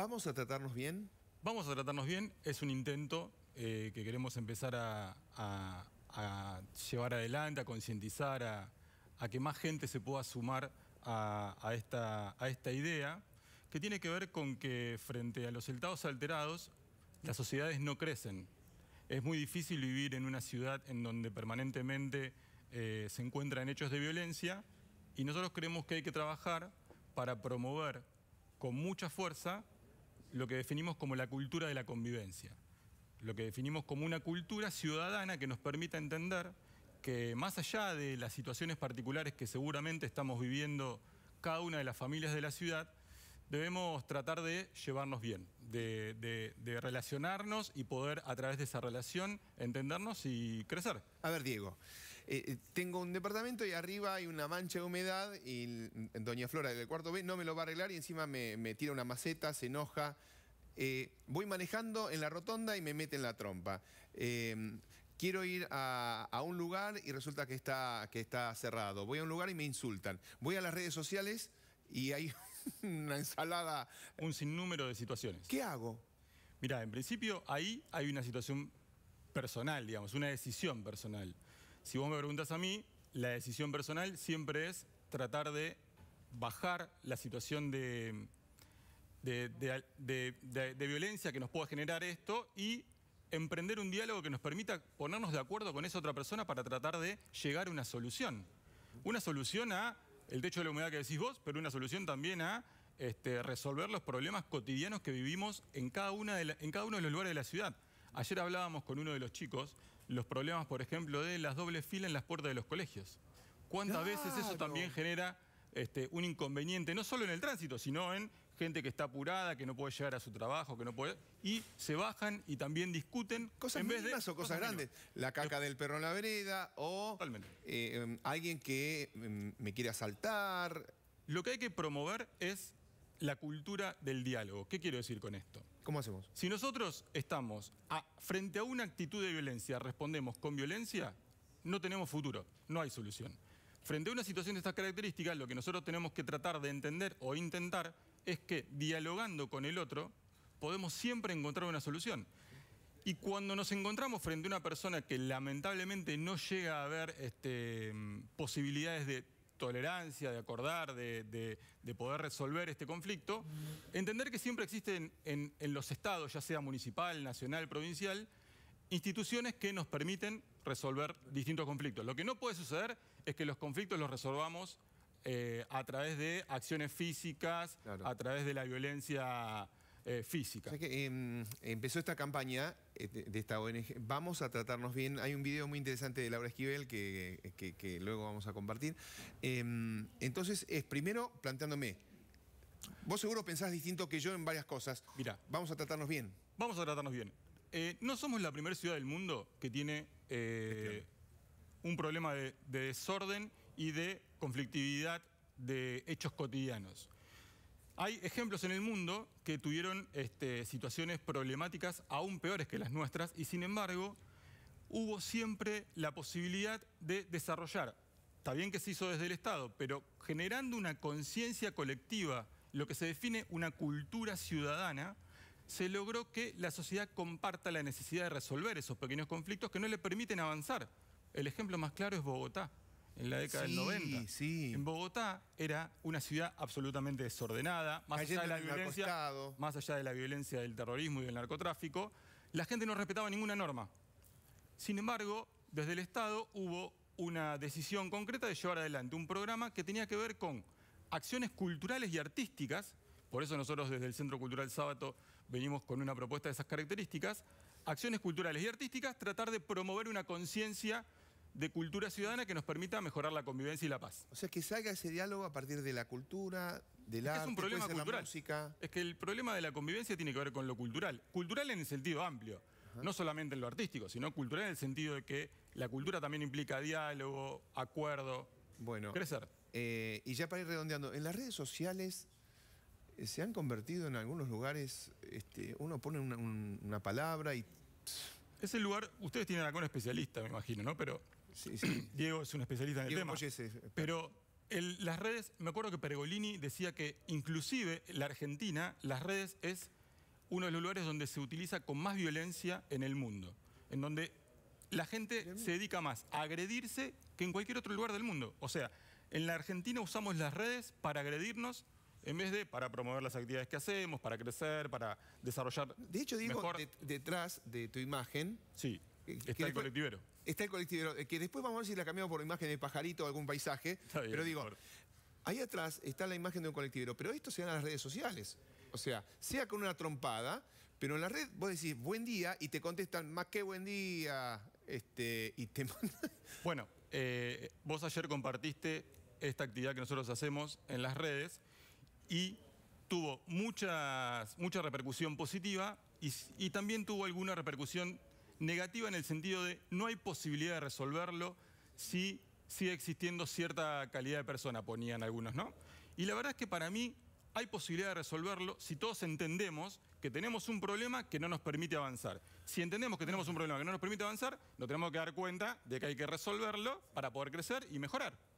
¿Vamos a tratarnos bien? Vamos a tratarnos bien. Es un intento eh, que queremos empezar a, llevar adelante, a concientizar, a, que más gente se pueda sumar a, esta, a esta idea, que tiene que ver con que frente a los estados alterados, las sociedades no crecen. Es muy difícil vivir en una ciudad en donde permanentemente eh, se encuentran hechos de violencia y nosotros creemos que hay que trabajar para promover con mucha fuerza lo que definimos como la cultura de la convivencia, lo que definimos como una cultura ciudadana que nos permita entender que más allá de las situaciones particulares que seguramente estamos viviendo cada una de las familias de la ciudad, debemos tratar de llevarnos bien, de, relacionarnos y poder a través de esa relación entendernos y crecer. A ver, Diego, eh, eh, tengo un departamento y arriba hay una mancha de humedad y doña Flora del cuarto B no me lo va a arreglar y encima me, tira una maceta, se enoja. Eh, voy manejando en la rotonda y me mete en la trompa. Em, quiero ir a, un lugar y resulta que está, cerrado. Voy a un lugar y me insultan. Voy a las redes sociales y hay una ensalada. Un sinnúmero de situaciones. ¿Qué hago? Mira, en principio ahí hay una situación personal, digamos, una decisión personal. Si vos me preguntas a mí, la decisión personal siempre es tratar de bajar la situación de, violencia que nos pueda generar esto y emprender un diálogo que nos permita ponernos de acuerdo con esa otra persona para tratar de llegar a una solución. Una solución a el techo de la humedad que decís vos, pero una solución también a este, resolver los problemas cotidianos que vivimos en cada, una en cada uno de los lugares de la ciudad. Ayer hablábamos con uno de los chicos los problemas, por ejemplo, de las dobles filas en las puertas de los colegios. ¿Cuántas veces eso también genera este, un inconveniente, no solo en el tránsito, sino en gente que está apurada, que no puede llegar a su trabajo, que no puede... Y se bajan y también discuten... Cosas en vez de, o cosas, grandes. La caca del perro en la vereda o eh, alguien que em, me quiere asaltar. Lo que hay que promover es la cultura del diálogo. ¿Qué quiero decir con esto? ¿Cómo hacemos? Si nosotros estamos frente a una actitud de violencia, respondemos con violencia, no tenemos futuro, no hay solución. Frente a una situación de estas características, lo que nosotros tenemos que tratar de entender o intentar es que dialogando con el otro podemos siempre encontrar una solución. Y cuando nos encontramos frente a una persona que lamentablemente no llega a ver este, mm, posibilidades de tolerancia, de acordar, de, poder resolver este conflicto, entender que siempre existen en, los estados, ya sea municipal, nacional, provincial, instituciones que nos permiten resolver distintos conflictos. Lo que no puede suceder es que los conflictos los resolvamos eh, a través de acciones físicas, a través de la violencia eh, física. Em, empezó esta campaña eh, de, esta ONG, vamos a tratarnos bien. Hay un video muy interesante de Laura Esquivel que, luego vamos a compartir. Em, entonces, es primero planteándome, vos seguro pensás distinto que yo en varias cosas. Mira, vamos a tratarnos bien. Vamos a tratarnos bien. Eh, no somos la primera ciudad del mundo que tiene un problema de desorden y de conflictividad de hechos cotidianos. Hay ejemplos en el mundo que tuvieron este, situaciones problemáticas aún peores que las nuestras y sin embargo hubo siempre la posibilidad de desarrollar, está bien que se hizo desde el Estado, pero generando una conciencia colectiva, lo que se define una cultura ciudadana, se logró que la sociedad comparta la necesidad de resolver esos pequeños conflictos que no le permiten avanzar. El ejemplo más claro es Bogotá en la década del 90. En Bogotá era una ciudad absolutamente desordenada, más allá de la violencia, más allá de la violencia del terrorismo y del narcotráfico, la gente no respetaba ninguna norma. Sin embargo, desde el Estado hubo una decisión concreta de llevar adelante un programa que tenía que ver con acciones culturales y artísticas, por eso nosotros desde el Centro Cultural Sábado venimos con una propuesta de esas características, acciones culturales y artísticas, tratar de promover una conciencia de cultura ciudadana que nos permita mejorar la convivencia y la paz. O sea, que salga ese diálogo a partir de la cultura, del la arte, es un problema cultural. la música. Es que el problema de la convivencia tiene que ver con lo cultural. Cultural en el sentido amplio, no solamente en lo artístico, sino cultural en el sentido de que la cultura también implica diálogo, acuerdo, bueno, crecer. Eh, y ya para ir redondeando, en las redes sociales eh, se han convertido en algunos lugares, este, uno pone una, palabra y... Es el lugar, ustedes tienen acá un especialista, me imagino, ¿no? Pero Diego es un especialista en el tema. pero las redes, me acuerdo que Pergolini decía que inclusive la Argentina, las redes es uno de los lugares donde se utiliza con más violencia en el mundo, en donde la gente se dedica más a agredirse que en cualquier otro lugar del mundo. O sea, en la Argentina usamos las redes para agredirnos en vez de para promover las actividades que hacemos, para crecer, para desarrollar. De hecho, digo, detrás de tu imagen está el colectivero está el colectivero, eh, que después vamos a ver si la cambiamos por imagen de pajarito o algún paisaje, pero digo, ahí atrás está la imagen de un colectivero, pero esto se da a las redes sociales. O sea, sea con una trompada, pero en la red vos decís buen día y te contestan más que buen día. Este, y te Bueno, eh, vos ayer compartiste esta actividad que nosotros hacemos en las redes y tuvo muchas, mucha repercusión positiva y, y también tuvo alguna repercusión negativa en el sentido de no hay posibilidad de resolverlo si sigue existiendo cierta calidad de persona, ponían algunos, ¿no? Y la verdad es que para mí hay posibilidad de resolverlo si todos entendemos que tenemos un problema que no nos permite avanzar. Si entendemos que tenemos un problema que no nos permite avanzar, nos tenemos que dar cuenta de que hay que resolverlo para poder crecer y mejorar.